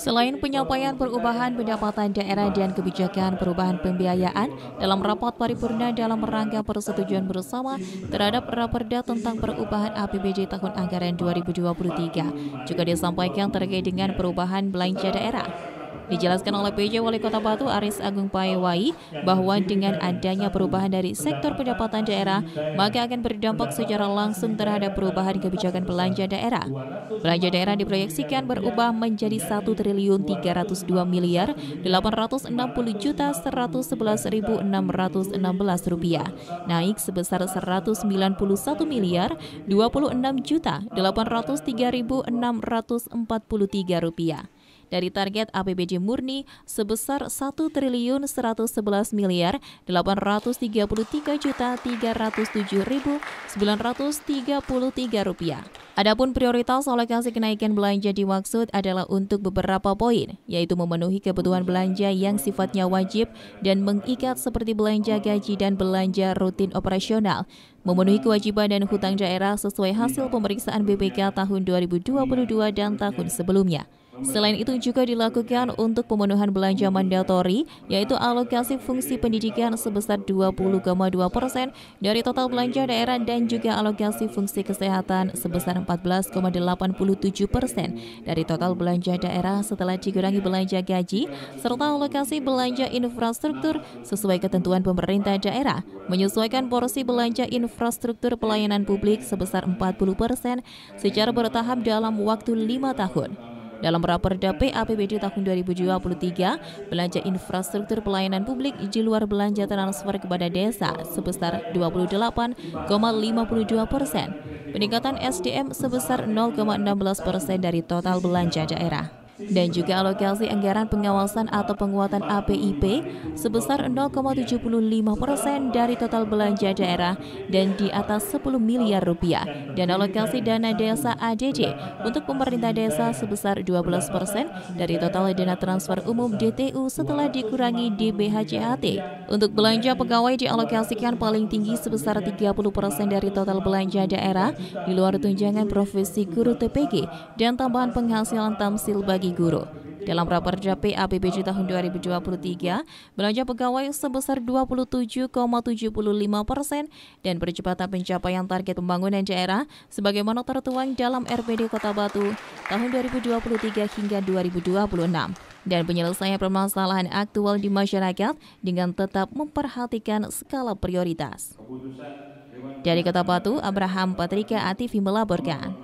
Selain penyampaian perubahan pendapatan daerah dan kebijakan perubahan pembiayaan dalam rapat paripurna dalam rangka persetujuan bersama terhadap raperda tentang perubahan APBD tahun anggaran 2023, juga disampaikan terkait dengan perubahan belanja daerah. Dijelaskan oleh PJ Wali Kota Batu Aris Agung Wai bahwa dengan adanya perubahan dari sektor pendapatan daerah, maka akan berdampak secara langsung terhadap perubahan kebijakan belanja daerah. Belanja daerah diproyeksikan berubah menjadi 1 triliun 302 miliar 860 juta 111.616 rupiah, naik sebesar 191 miliar 26 juta 803.643 rupiah dari target APBJ murni sebesar satu triliun 111 miliar 833 juta tiga rupiah. Adapun prioritas alokasi kenaikan belanja dimaksud adalah untuk beberapa poin, yaitu memenuhi kebutuhan belanja yang sifatnya wajib dan mengikat seperti belanja gaji dan belanja rutin operasional, memenuhi kewajiban dan hutang daerah sesuai hasil pemeriksaan BPK tahun 2022 dan tahun sebelumnya. Selain itu juga dilakukan untuk pemenuhan belanja mandatori, yaitu alokasi fungsi pendidikan sebesar 20,2 persen dari total belanja daerah dan juga alokasi fungsi kesehatan sebesar 14,87 persen dari total belanja daerah setelah dikurangi belanja gaji, serta alokasi belanja infrastruktur sesuai ketentuan pemerintah daerah, menyesuaikan porsi belanja infrastruktur pelayanan publik sebesar 40 persen secara bertahap dalam waktu lima tahun. Dalam Raperda PAPBD tahun 2023, belanja infrastruktur pelayanan publik di luar belanja transfer kepada desa sebesar 28,52 persen, peningkatan SDM sebesar 0,16 persen dari total belanja daerah dan juga alokasi anggaran pengawasan atau penguatan APIP sebesar 0,75 persen dari total belanja daerah dan di atas 10 miliar rupiah dan alokasi dana desa ADD untuk pemerintah desa sebesar 12 persen dari total dana transfer umum DTU setelah dikurangi DBHJAT. Untuk belanja pegawai dialokasikan paling tinggi sebesar 30 persen dari total belanja daerah di luar tunjangan profesi guru TPG dan tambahan penghasilan tamsil bagi guru. Dalam raperda PAPBJ tahun 2023, belanja pegawai sebesar 27,75 persen dan percepatan pencapaian target pembangunan daerah sebagai sebagaimana tertuang dalam RPD Kota Batu tahun 2023 hingga 2026 dan penyelesaian permasalahan aktual di masyarakat dengan tetap memperhatikan skala prioritas. Dari Kota Batu, Abraham Patrika Ativi melaporkan.